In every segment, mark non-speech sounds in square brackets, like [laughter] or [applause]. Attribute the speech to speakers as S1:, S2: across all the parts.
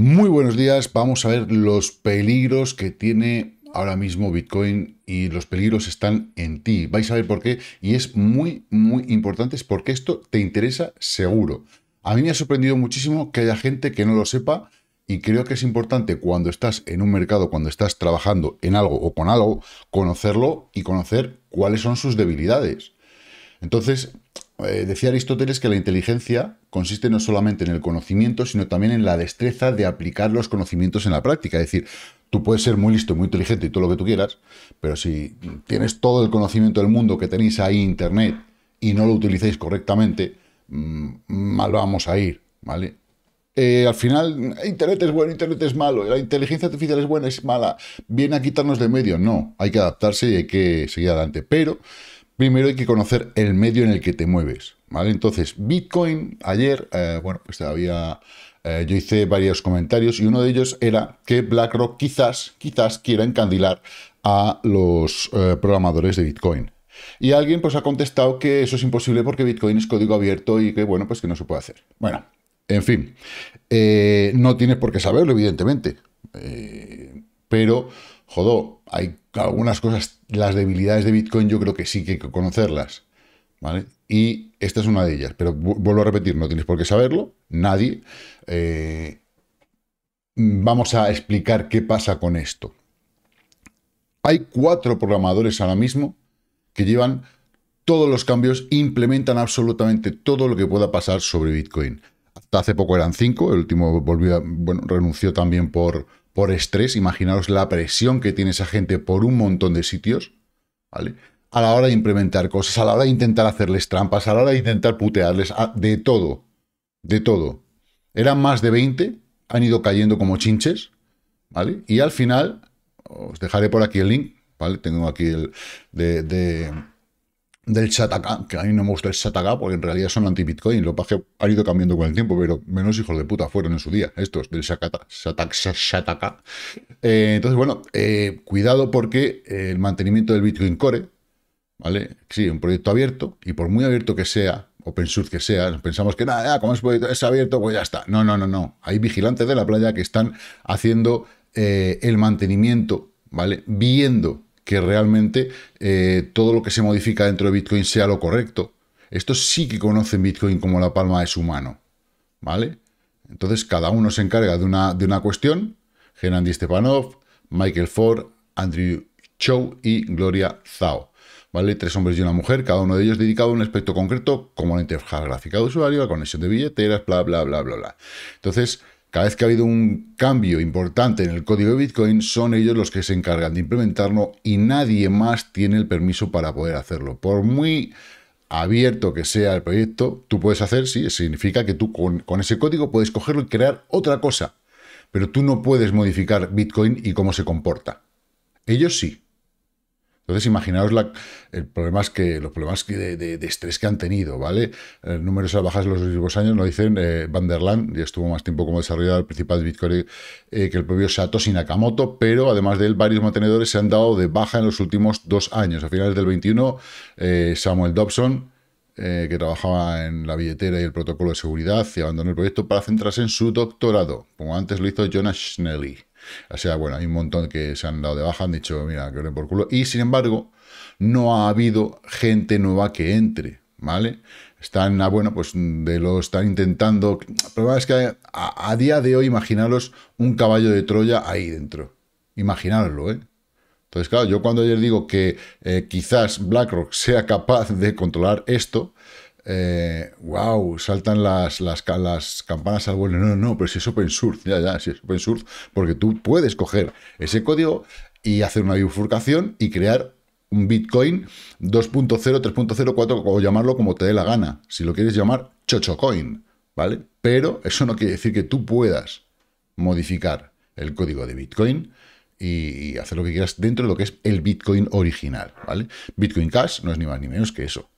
S1: Muy buenos días, vamos a ver los peligros que tiene ahora mismo Bitcoin y los peligros están en ti. Vais a ver por qué y es muy, muy importante es porque esto te interesa seguro. A mí me ha sorprendido muchísimo que haya gente que no lo sepa y creo que es importante cuando estás en un mercado, cuando estás trabajando en algo o con algo, conocerlo y conocer cuáles son sus debilidades. Entonces, eh, decía Aristóteles que la inteligencia consiste no solamente en el conocimiento, sino también en la destreza de aplicar los conocimientos en la práctica. Es decir, tú puedes ser muy listo, muy inteligente y todo lo que tú quieras, pero si tienes todo el conocimiento del mundo que tenéis ahí Internet y no lo utilizáis correctamente, mm, mal vamos a ir, ¿vale? Eh, al final, Internet es bueno, Internet es malo, la inteligencia artificial es buena, es mala, viene a quitarnos de medio. No, hay que adaptarse y hay que seguir adelante. Pero primero hay que conocer el medio en el que te mueves, ¿vale? Entonces, Bitcoin, ayer, eh, bueno, pues todavía eh, yo hice varios comentarios y uno de ellos era que BlackRock quizás, quizás quiera encandilar a los eh, programadores de Bitcoin. Y alguien pues ha contestado que eso es imposible porque Bitcoin es código abierto y que, bueno, pues que no se puede hacer. Bueno, en fin, no tienes por qué saberlo, evidentemente, pero, jodó, hay algunas cosas, las debilidades de Bitcoin yo creo que sí que hay que conocerlas, Y esta es una de ellas, pero vuelvo a repetir, no tienes por qué saberlo, nadie. Eh, vamos a explicar qué pasa con esto. Hay cuatro programadores ahora mismo que llevan todos los cambios, implementan absolutamente todo lo que pueda pasar sobre Bitcoin. Hasta hace poco eran cinco, el último volvió, bueno, renunció también por, por estrés, imaginaros la presión que tiene esa gente por un montón de sitios, ¿vale? A la hora de implementar cosas, a la hora de intentar hacerles trampas, a la hora de intentar putearles, de todo, de todo. Eran más de 20, han ido cayendo como chinches, ¿vale? Y al final, os dejaré por aquí el link, ¿vale? Tengo aquí el de del Shataka, que a mí no me gusta el Shataka porque en realidad son anti-Bitcoin, lo que han ido cambiando con el tiempo, pero menos hijos de puta fueron en su día estos del Shataka. Eh, entonces, bueno, eh, cuidado porque el mantenimiento del Bitcoin Core, ¿vale? Sí, un proyecto abierto y por muy abierto que sea, open source que sea, pensamos que nada, como es, es abierto, pues ya está. No, no, no, no. Hay vigilantes de la playa que están haciendo eh, el mantenimiento, ¿vale? Viendo que realmente eh, todo lo que se modifica dentro de Bitcoin sea lo correcto. esto sí que conocen Bitcoin como la palma de su mano, ¿vale? Entonces cada uno se encarga de una, de una cuestión, Genandi Stepanov, Michael Ford, Andrew Chow y Gloria Zhao. ¿Vale? Tres hombres y una mujer, cada uno de ellos dedicado a un aspecto concreto, como la interfaz gráfica de usuario, la conexión de billeteras, bla, bla, bla, bla, bla. Entonces, cada vez que ha habido un cambio importante en el código de Bitcoin, son ellos los que se encargan de implementarlo y nadie más tiene el permiso para poder hacerlo. Por muy abierto que sea el proyecto, tú puedes hacer, sí, significa que tú con, ese código puedes cogerlo y crear otra cosa, pero tú no puedes modificar Bitcoin y cómo se comporta. Ellos sí, entonces, imaginaos la, el los problemas que de, estrés que han tenido, ¿vale? El eh, números bajas en los últimos años, lo dicen Vanderland, eh, Van der y estuvo más tiempo como desarrollador principal de Bitcoin eh, que el propio Satoshi Nakamoto, pero además de él, varios mantenedores se han dado de baja en los últimos dos años. A finales del 21, Samuel Dobson, que trabajaba en la billetera y el protocolo de seguridad, se abandonó el proyecto para centrarse en su doctorado, como antes lo hizo Jonas Schnelly. O sea, bueno, hay un montón que se han dado de baja, han dicho, mira, que orden por culo. Y sin embargo, no ha habido gente nueva que entre, ¿vale? Están, ah, bueno, pues de lo están intentando. El problema es que a, día de hoy, imaginaros un caballo de Troya ahí dentro. Imaginaroslo, ¿eh? Entonces, claro, yo cuando ayer digo que eh, quizás BlackRock sea capaz de controlar esto, wow, eh, saltan las, las, campanas al vuelo. No, no, pero si es open source, ya, ya, si es open source, porque tú puedes coger ese código y hacer una bifurcación y crear un Bitcoin 2.0, 3.0, 4, o llamarlo como te dé la gana. Si lo quieres llamar Chochocoin, ¿vale? Pero eso no quiere decir que tú puedas modificar el código de Bitcoin y hacer lo que quieras dentro de lo que es el Bitcoin original, ¿vale? Bitcoin Cash no es ni más ni menos que eso,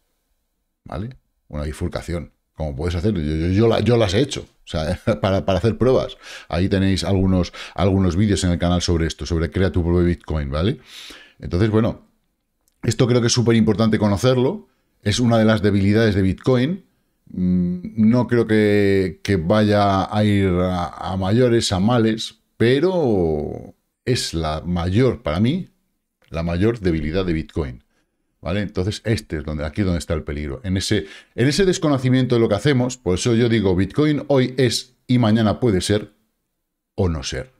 S1: ¿vale? una bifurcación, como puedes hacer. Yo, yo, las he hecho, [laughs] para, hacer pruebas. Ahí tenéis algunos, algunos vídeos en el canal sobre esto, sobre crea tu propio Bitcoin, ¿vale? Entonces, bueno, esto creo que es súper importante conocerlo. Es una de las debilidades de Bitcoin. Mm, no creo que, vaya a ir a mayores, a males, pero es la mayor, para mí, la mayor debilidad de Bitcoin. Entonces, este es donde, aquí es donde está el peligro. En ese, desconocimiento de lo que hacemos, por eso yo digo, Bitcoin hoy es y mañana puede ser o no ser.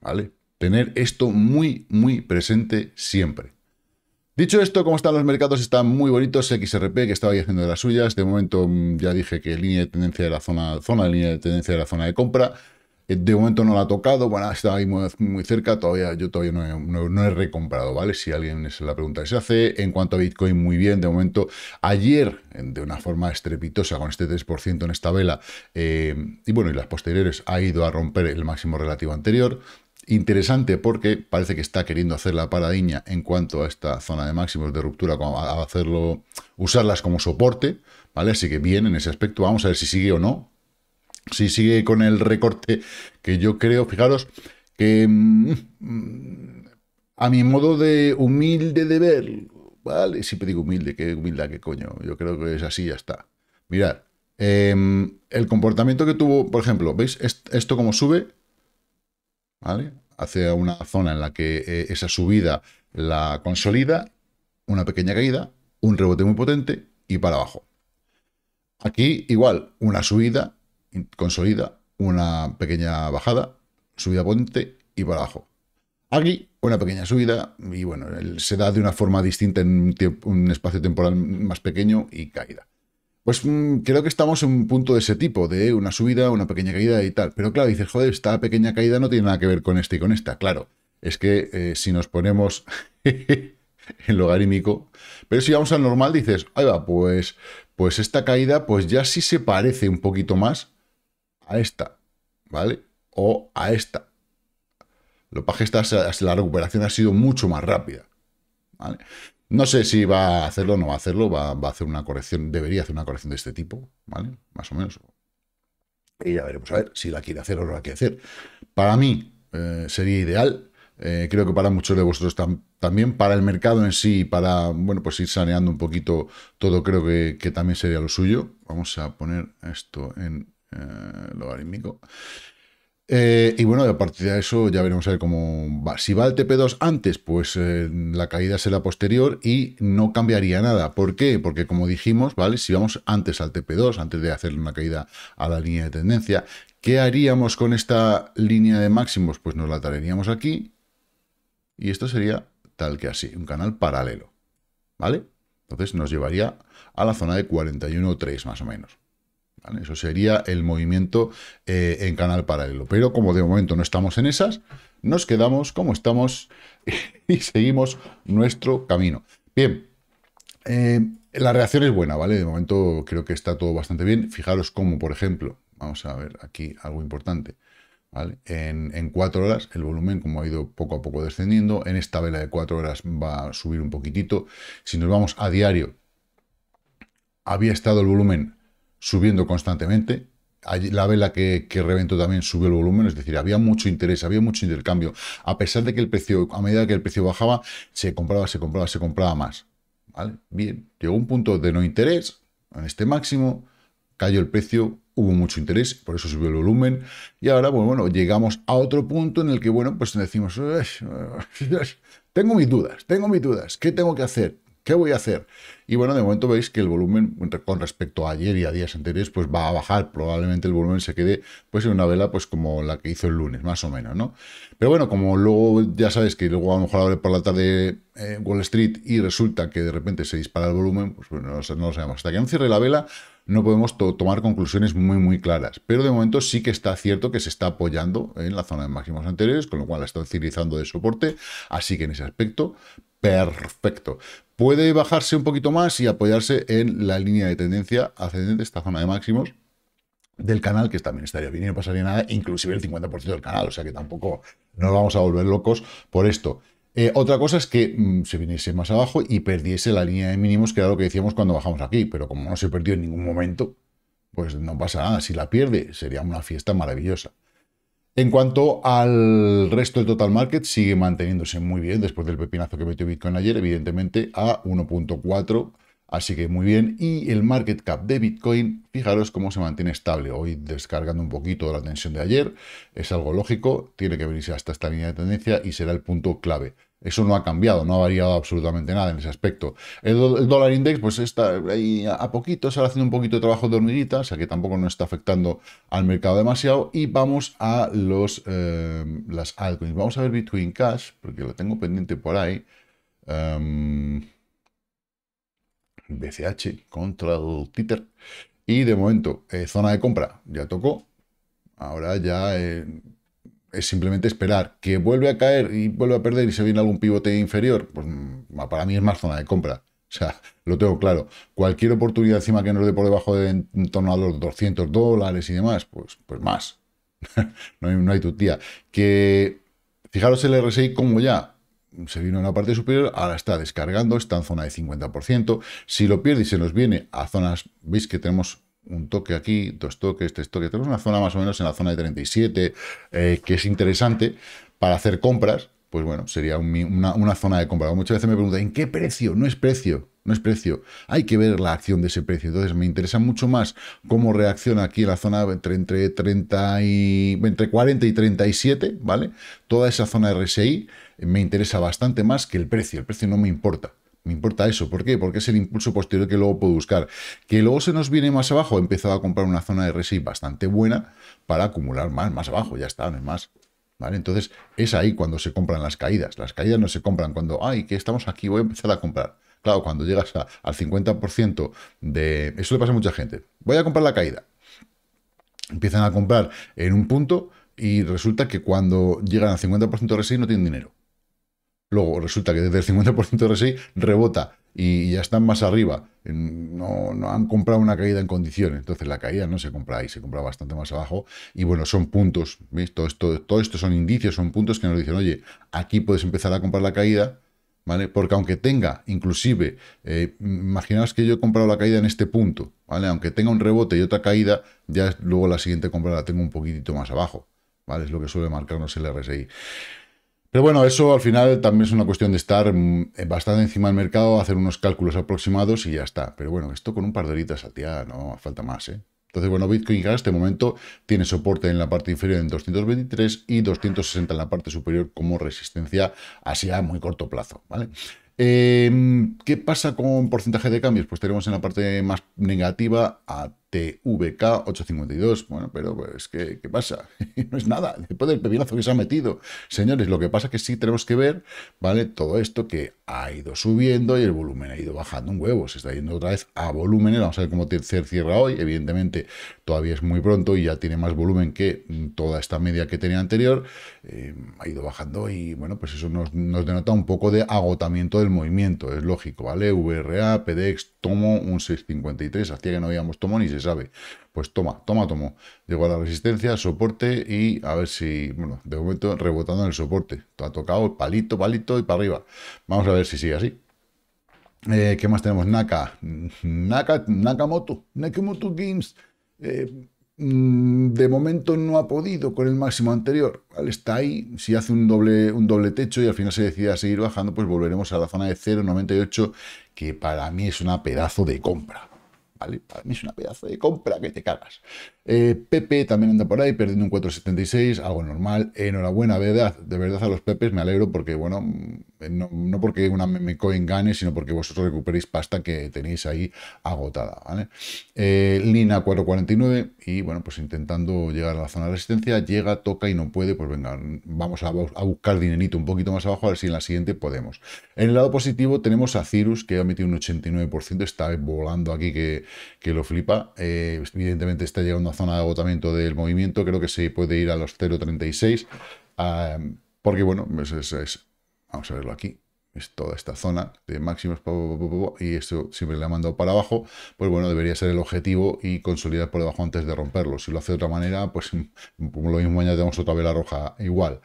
S1: ¿Vale? Tener esto muy, muy presente siempre. Dicho esto, ¿cómo están los mercados? Están muy bonitos. XRP, que estaba ahí haciendo de las suyas. De momento mm, ya dije que línea de tendencia de la zona, zona de línea de tendencia de la zona de compra. De momento no la ha tocado, bueno, está ahí muy, cerca, todavía yo todavía no he, no, recomprado, ¿vale? Si alguien es la pregunta que se hace. En cuanto a Bitcoin, muy bien, de momento ayer, de una forma estrepitosa, con este 3% en esta vela, eh, y bueno, y las posteriores, ha ido a romper el máximo relativo anterior, interesante porque parece que está queriendo hacer la paradiña en cuanto a esta zona de máximos de ruptura, a hacerlo, usarlas como soporte, ¿vale? Así que bien en ese aspecto, vamos a ver si sigue o no, si sigue con el recorte que yo creo, fijaros que mm, a mi modo de humilde de ver, ¿vale? Siempre digo humilde, qué humildad, qué coño. Yo creo que es así, ya está. Mirad, em, el comportamiento que tuvo, por ejemplo, ¿veis esto como sube? ¿Vale? Hacia una zona en la que eh, esa subida la consolida, una pequeña caída, un rebote muy potente y para abajo. Aquí igual, una subida, consolida una pequeña bajada, subida puente y para abajo. Aquí una pequeña subida y bueno, se da de una forma distinta en un, espacio temporal más pequeño y caída. Pues mm, creo que estamos en un punto de ese tipo, de una subida, una pequeña caída y tal. Pero claro, dices, joder, esta pequeña caída no tiene nada que ver con esta y con esta. Claro, es que eh, si nos ponemos [laughs] en logarítmico, pero si vamos al normal dices, ahí va, pues, pues esta caída pues ya sí se parece un poquito más a esta, ¿vale? O a esta. Lo que esta la recuperación ha sido mucho más rápida, ¿vale? No sé si va a hacerlo o no va a hacerlo, va, a hacer una corrección, debería hacer una corrección de este tipo, ¿vale? Más o menos. Y ya veremos a ver si la quiere hacer o no la quiere hacer. Para mí eh, sería ideal, eh, creo que para muchos de vosotros también, para el mercado en sí, para, bueno, pues ir saneando un poquito todo, creo que también sería lo suyo. Vamos a poner esto en eh, logarítmico. Eh, y bueno, a partir de eso ya veremos a ver cómo va. Si va al TP2 antes, pues eh, la caída será posterior y no cambiaría nada. ¿Por qué? Porque como dijimos, ¿vale? Si vamos antes al TP2, antes de hacer una caída a la línea de tendencia, ¿qué haríamos con esta línea de máximos? Pues nos la traeríamos aquí y esto sería tal que así, un canal paralelo, ¿vale? Entonces nos llevaría a la zona de 41.3 más o menos. Eso sería el movimiento eh, en canal paralelo. Pero como de momento no estamos en esas, nos quedamos como estamos [laughs] y seguimos nuestro camino. Bien, eh, la reacción es buena, ¿vale? De momento creo que está todo bastante bien. Fijaros cómo, por ejemplo, vamos a ver aquí algo importante. ¿Vale? En, en, cuatro horas el volumen, como ha ido poco a poco descendiendo, en esta vela de cuatro horas va a subir un poquitito. Si nos vamos a diario, había estado el volumen subiendo constantemente. La vela que, reventó también subió el volumen, es decir, había mucho interés, había mucho intercambio. A pesar de que el precio, a medida que el precio bajaba, se compraba, se compraba, se compraba más. Bien, llegó un punto de no interés en este máximo, cayó el precio, hubo mucho interés, por eso subió el volumen. Y ahora, pues bueno, llegamos a otro punto en el que, bueno, pues decimos, tengo mis dudas, tengo mis dudas, ¿qué tengo que hacer? ¿Qué voy a hacer? Y bueno, de momento veis que el volumen con respecto a ayer y a días anteriores pues va a bajar. Probablemente el volumen se quede pues en una vela pues como la que hizo el lunes, más o menos, ¿no? Pero bueno, como luego ya sabes que luego a lo mejor abre por la tarde eh, Wall Street y resulta que de repente se dispara el volumen, pues bueno, no, lo sabemos. Hasta que no cierre la vela no podemos tomar conclusiones muy muy claras. Pero de momento sí que está cierto que se está apoyando en la zona de máximos anteriores, con lo cual la está utilizando de soporte. Así que en ese aspecto, perfecto puede bajarse un poquito más y apoyarse en la línea de tendencia ascendente, esta zona de máximos del canal, que también estaría bien y no pasaría nada, inclusive el 50% del canal, o sea que tampoco nos vamos a volver locos por esto. Eh, otra cosa es que mm, se viniese más abajo y perdiese la línea de mínimos, que era lo que decíamos cuando bajamos aquí, pero como no se perdió en ningún momento, pues no pasa nada. Si la pierde, sería una fiesta maravillosa. En cuanto al resto del total market, sigue manteniéndose muy bien después del pepinazo que metió Bitcoin ayer, evidentemente a 1.4, así que muy bien. Y el market cap de Bitcoin, fijaros cómo se mantiene estable. Hoy descargando un poquito la tensión de ayer, es algo lógico, tiene que venirse hasta esta línea de tendencia y será el punto clave. Eso no ha cambiado, no ha variado absolutamente nada en ese aspecto. El, dólar index, pues está ahí a poquito, está haciendo un poquito de trabajo dormidita, o sea que tampoco nos está afectando al mercado demasiado. Y vamos a los eh, las altcoins. Vamos a ver Bitcoin Cash, porque lo tengo pendiente por ahí. Em, BCH contra el Y de momento, eh, zona de compra ya tocó. Ahora ya eh, es simplemente esperar. Que vuelve a caer y vuelve a perder y se viene algún pivote inferior, pues mm, para mí es más zona de compra. O sea, [laughs] lo tengo claro. Cualquier oportunidad encima que nos dé por debajo de en torno a los 200 dólares y demás, pues, pues más. [laughs] no, hay, no hay tutía. Que fijaros el RSI como ya se vino en la parte superior, ahora está descargando, está en zona de 50%. Si lo pierde y se nos viene a zonas, veis que tenemos un toque aquí, dos toques, tres toques. Tenemos una zona más o menos en la zona de 37, eh, que es interesante para hacer compras. Pues bueno, sería una, una, zona de compra. Muchas veces me preguntan, ¿en qué precio? No es precio, no es precio. Hay que ver la acción de ese precio. Entonces me interesa mucho más cómo reacciona aquí la zona entre, 30 y, entre 40 y 37, ¿vale? Toda esa zona de RSI me interesa bastante más que el precio. El precio no me importa. Me importa eso. ¿Por qué? Porque es el impulso posterior que luego puedo buscar. Que luego se nos viene más abajo. He empezado a comprar una zona de RSI bastante buena para acumular más, más abajo. Ya está, no es más. ¿Vale? Entonces, es ahí cuando se compran las caídas. Las caídas no se compran cuando, ay, que estamos aquí, voy a empezar a comprar. Claro, cuando llegas al 50% de... Eso le pasa a mucha gente. Voy a comprar la caída. Empiezan a comprar en un punto y resulta que cuando llegan al 50% de RSI no tienen dinero. Luego resulta que desde el 50% de RSI rebota y ya están más arriba. No, han comprado una caída en condiciones. Entonces la caída no se compra ahí, se compra bastante más abajo. Y bueno, son puntos. ¿veis? Todo, esto, son indicios, son puntos que nos dicen, oye, aquí puedes empezar a comprar la caída. ¿Vale? Porque aunque tenga, inclusive, eh, imaginaos que yo he comprado la caída en este punto, ¿vale? Aunque tenga un rebote y otra caída, ya luego la siguiente compra la tengo un poquitito más abajo, ¿vale? Es lo que suele marcarnos el RSI. Pero bueno, eso al final también es una cuestión de estar mm, eh, bastante encima del mercado, hacer unos cálculos aproximados y ya está. Pero bueno, esto con un par de horitas al no falta más, ¿eh? Entonces, bueno, Bitcoin en este momento tiene soporte en la parte inferior en 223 y 260 en la parte superior como resistencia hacia muy corto plazo, ¿vale? Em, ¿Qué pasa con porcentaje de cambios? Pues tenemos en la parte más negativa a TVK 852. Bueno, pero pues, ¿qué, qué pasa? [laughs] no es nada, después del pepinazo que se ha metido. Señores, lo que pasa es que sí tenemos que ver, ¿vale? Todo esto que ha ido subiendo y el volumen ha ido bajando un huevo. Se está yendo otra vez a volumen Vamos a ver cómo se cierra hoy. Evidentemente, todavía es muy pronto y ya tiene más volumen que toda esta media que tenía anterior. Eh, ha ido bajando y, bueno, pues eso nos, denota un poco de agotamiento del movimiento. Es lógico, ¿vale? VRA, PDX, tomo un 653. Hacía que no habíamos tomo ni se sabe. Pues toma, toma, tomo. Llegó a la resistencia, soporte y a ver si, bueno, de momento rebotando en el soporte. Ha tocado palito, palito y para arriba. Vamos a ver si sigue así. Eh, ¿Qué más tenemos? Naka. Naka, Nakamoto. Nakamoto Games. Eh, mm, de momento no ha podido con el máximo anterior. Está ahí. Si hace un doble, un doble techo y al final se decide a seguir bajando, pues volveremos a la zona de 0,98, que para mí es una pedazo de compra. Para mí es una pedazo de compra que te cagas. Eh, Pepe también anda por ahí, perdiendo un 4.76, algo normal. Enhorabuena, de verdad, de verdad a los Pepes, me alegro porque, bueno, eh, no, porque una coin gane, sino porque vosotros recuperéis pasta que tenéis ahí agotada, ¿vale? Eh, Lina 4.49 y, bueno, pues intentando llegar a la zona de resistencia, llega, toca y no puede, pues venga, vamos a, buscar dinerito un poquito más abajo, a ver si en la siguiente podemos. En el lado positivo tenemos a Cyrus que ha metido un 89%, está volando aquí que, lo flipa, evidentemente está llegando a zona de agotamiento del movimiento, creo que se puede ir a los 0.36, ah, porque bueno, es, vamos a verlo aquí, es toda esta zona de máximos y esto siempre le ha mandado para abajo, pues bueno, debería ser el objetivo y consolidar por debajo antes de romperlo. Si lo hace de otra manera, pues [laughs] lo mismo añadimos otra vela roja igual.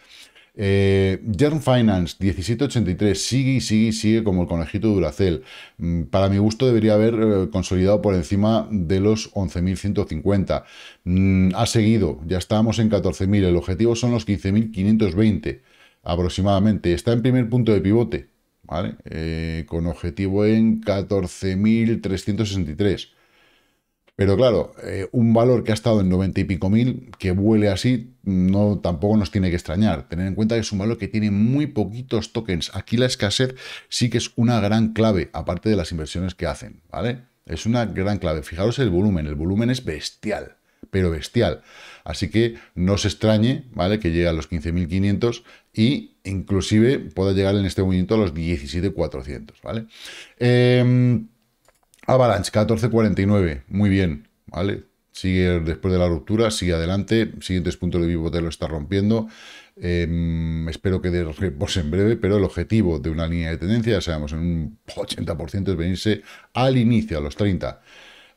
S1: Eh, Finance 1783 sigue y sigue y sigue como el conejito de Duracell. Mm, para mi gusto debería haber eh, consolidado por encima de los 11.150. Mm, ha seguido, ya estábamos en 14.000. El objetivo son los 15.520 aproximadamente. Está en primer punto de pivote, ¿vale? Eh, con objetivo en 14.363. Pero claro, eh, un valor que ha estado en 90 y pico mil, que vuele así, no, tampoco nos tiene que extrañar. Tener en cuenta que es un valor que tiene muy poquitos tokens. Aquí la escasez sí que es una gran clave, aparte de las inversiones que hacen, ¿vale? Es una gran clave. Fijaros el volumen, el volumen es bestial, pero bestial. Así que no se extrañe, ¿vale? Que llegue a los 15.500 y inclusive pueda llegar en este momento a los 17.400, ¿vale? Em, Avalanche, 14.49. Muy bien, ¿vale? Sigue después de la ruptura, sigue adelante. Siguientes puntos de vivo te lo está rompiendo. Em, espero que de repos en breve, pero el objetivo de una línea de tendencia, ya sabemos, en un 80% es venirse al inicio, a los 30.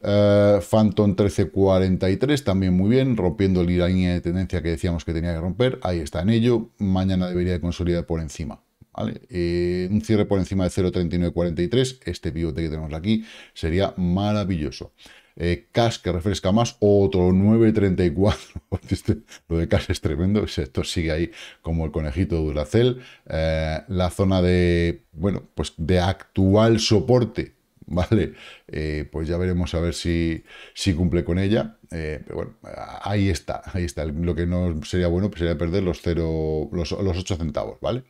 S1: Eh, Phantom 1343, también muy bien, rompiendo la línea de tendencia que decíamos que tenía que romper. Ahí está en ello. Mañana debería de consolidar por encima. Eh, un cierre por encima de 0.3943, este pivote que tenemos aquí, sería maravilloso. Eh, cash que refresca más, otro 9.34, [laughs] este, lo de cash es tremendo, esto sigue ahí como el conejito de Duracell, eh, la zona de, bueno, pues de actual soporte [laughs] ¿vale? Eh, pues ya veremos a ver si, si cumple con ella. Eh, pero bueno, ahí está, ahí está. Lo que no sería bueno pues sería perder los, 0, los, los 8 centavos, ¿vale?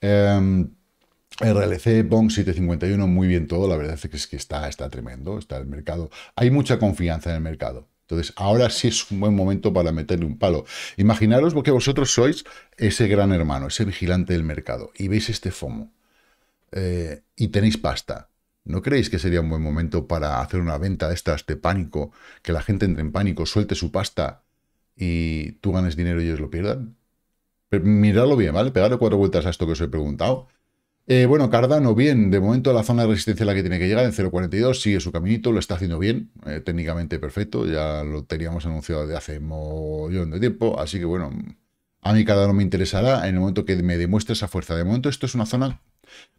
S1: RLC, Pong 751, muy bien todo, la verdad es que está, está tremendo, está el mercado. Hay mucha confianza en el mercado. Entonces, ahora sí es un buen momento para meterle un palo. Imaginaros que vosotros sois ese gran hermano, ese vigilante del mercado, y veis este FOMO, eh, y tenéis pasta, ¿No creéis que sería un buen momento para hacer una venta de estas de pánico, que la gente entre en pánico, suelte su pasta y tú ganes dinero y ellos lo pierdan? Mirarlo miradlo bien, ¿vale? Pegadle cuatro vueltas a esto que os he preguntado. Eh, bueno, Cardano, bien, de momento la zona de resistencia a la que tiene que llegar en 0.42 sigue su caminito, lo está haciendo bien, eh, técnicamente perfecto, ya lo teníamos anunciado de hace mollón de tiempo, así que bueno, a mí Cardano me interesará en el momento que me demuestre esa fuerza. De momento esto es una zona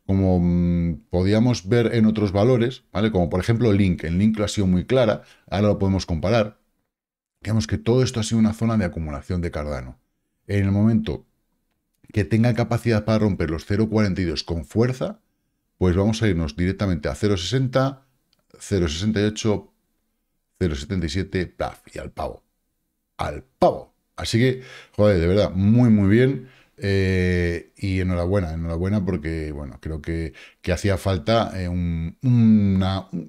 S1: como mm, podíamos ver en otros valores, ¿vale? Como por ejemplo Link. En Link lo ha sido muy clara, ahora lo podemos comparar. Digamos que todo esto ha sido una zona de acumulación de Cardano. En el momento que tenga capacidad para romper los 0.42 con fuerza, pues vamos a irnos directamente a 0.60, 0.68, 0.77, y al pavo. Al pavo. Así que, joder, de verdad, muy, muy bien. Eh, y enhorabuena, enhorabuena porque, bueno, creo que, hacía falta eh, una,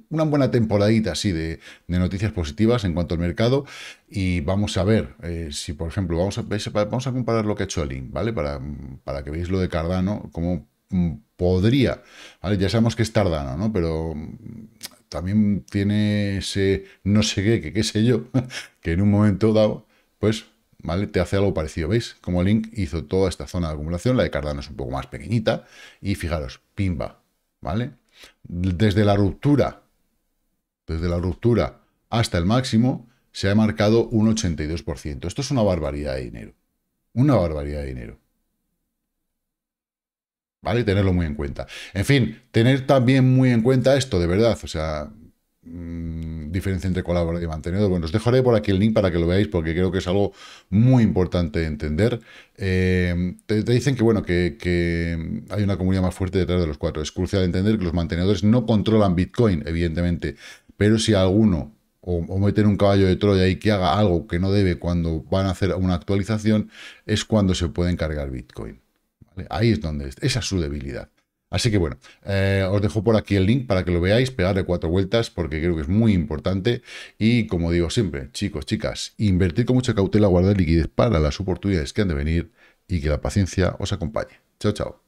S1: una, buena temporadita así de, noticias positivas en cuanto al mercado y vamos a ver eh, si, por ejemplo, vamos a, vamos a comparar lo que ha hecho Link, ¿vale? Para, para que veáis lo de Cardano, cómo mm, podría, ¿vale? Ya sabemos que es Tardano, ¿no? Pero mm, también tiene ese no sé qué, qué sé yo, [laughs] que en un momento dado, pues ¿vale? Te hace algo parecido, ¿veis? Como Link hizo toda esta zona de acumulación, la de Cardano es un poco más pequeñita, y fijaros, pimba, ¿vale? Desde la ruptura, desde la ruptura hasta el máximo, se ha marcado un 82%. Esto es una barbaridad de dinero. Una barbaridad de dinero. ¿Vale? Tenerlo muy en cuenta. En fin, tener también muy en cuenta esto, de verdad. O sea, Mm, diferencia entre colaborador y mantenedor. Bueno, os dejaré por aquí el link para que lo veáis porque creo que es algo muy importante de entender. Eh, te, dicen que, bueno, que, hay una comunidad más fuerte detrás de los cuatro. Es crucial entender que los mantenedores no controlan Bitcoin, evidentemente, pero si alguno o, o meten un caballo de Troya ahí que haga algo que no debe cuando van a hacer una actualización, es cuando se pueden cargar Bitcoin. Ahí es donde es. Esa es su debilidad. Así que bueno, eh, os dejo por aquí el link para que lo veáis, pegarle cuatro vueltas porque creo que es muy importante y como digo siempre, chicos, chicas, invertir con mucha cautela, guardar liquidez para las oportunidades que han de venir y que la paciencia os acompañe. Chao, chao.